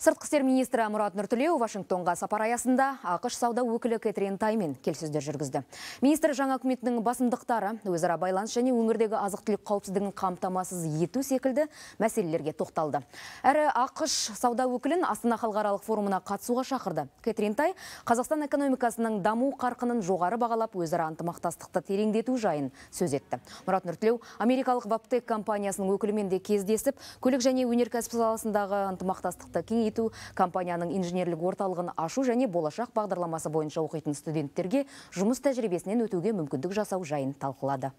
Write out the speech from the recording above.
сыртқы істер министрі мұрат нұртілеу вашингтонға сапар аясында ақш сауда өкілі кэтрин таймен келіссөздер жүргізді министр жаңа үкіметтің басымдықтары өзара байланыс және өңірдегі азық түлік қауіпсіздігін қамтамасыз ету секілді мәселелерге тоқталды әрі ақш сауда өкілін астана халықаралық форумына қатысуға шақырды кэтрин тай қазақстан экономикасының даму қарқынын жоғары бағалап өзара ынтымақтастықты тереңдету жайын сөз етті мұрат нұртілеу америкалық ваптек компаниясының өкілімен де кездесіп көлік және өнеркәсіп саласындағы ынтымақтастықты кеңейтті компанияның инженерлік орталығын ашу және болашақ бағдарламасы бойынша оқитын студенттерге жұмыс тәжірибесінен өтуге мүмкіндік жасау жайын талқылады